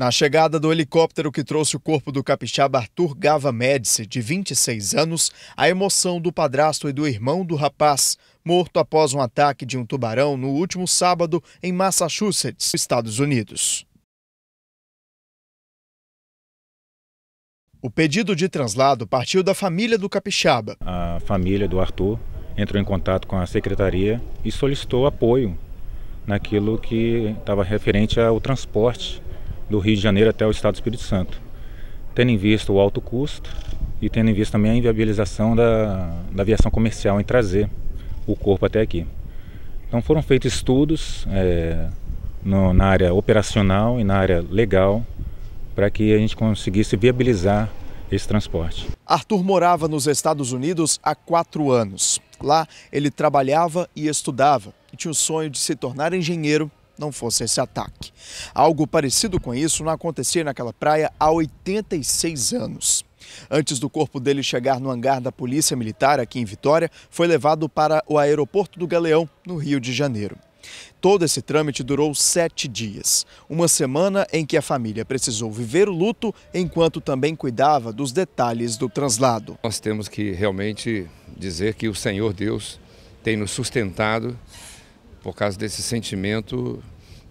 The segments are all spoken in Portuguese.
Na chegada do helicóptero que trouxe o corpo do capixaba Arthur Gava Médici, de 26 anos, a emoção do padrasto e do irmão do rapaz, morto após um ataque de um tubarão no último sábado em Massachusetts, Estados Unidos. O pedido de translado partiu da família do capixaba. A família do Arthur entrou em contato com a secretaria e solicitou apoio naquilo que estava referente ao transporte do Rio de Janeiro até o estado do Espírito Santo, tendo em vista o alto custo e tendo em vista também a inviabilização da, da aviação comercial em trazer o corpo até aqui. Então foram feitos estudos é, no, na área operacional e na área legal para que a gente conseguisse viabilizar esse transporte. Arthur morava nos Estados Unidos há quatro anos. Lá ele trabalhava e estudava e tinha o sonho de se tornar engenheiro não fosse esse ataque. Algo parecido com isso não acontecia naquela praia há 86 anos. Antes do corpo dele chegar no hangar da Polícia Militar aqui em Vitória, foi levado para o aeroporto do Galeão, no Rio de Janeiro. Todo esse trâmite durou sete dias. Uma semana em que a família precisou viver o luto, enquanto também cuidava dos detalhes do translado. Nós temos que realmente dizer que o Senhor Deus tem nos sustentado por causa desse sentimento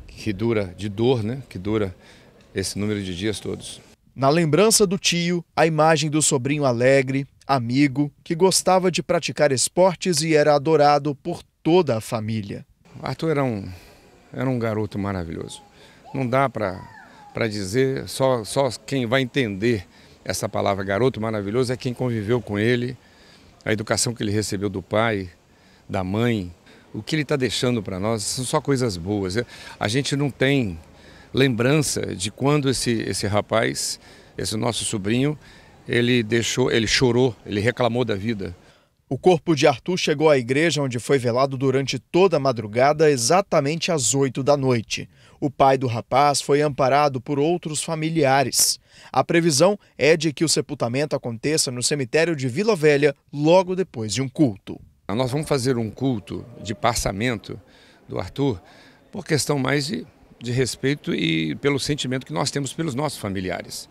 que dura de dor, né? Que dura esse número de dias todos. Na lembrança do tio, a imagem do sobrinho alegre, amigo, que gostava de praticar esportes e era adorado por toda a família. Arthur era um, era um garoto maravilhoso. Não dá para dizer, só, só quem vai entender essa palavra garoto maravilhoso é quem conviveu com ele, a educação que ele recebeu do pai, da mãe, o que ele está deixando para nós são só coisas boas. A gente não tem lembrança de quando esse, esse rapaz, esse nosso sobrinho, ele deixou, ele chorou, ele reclamou da vida. O corpo de Arthur chegou à igreja onde foi velado durante toda a madrugada, exatamente às 8 da noite. O pai do rapaz foi amparado por outros familiares. A previsão é de que o sepultamento aconteça no cemitério de Vila Velha logo depois de um culto. Nós vamos fazer um culto de passamento do Arthur por questão mais de, de respeito e pelo sentimento que nós temos pelos nossos familiares.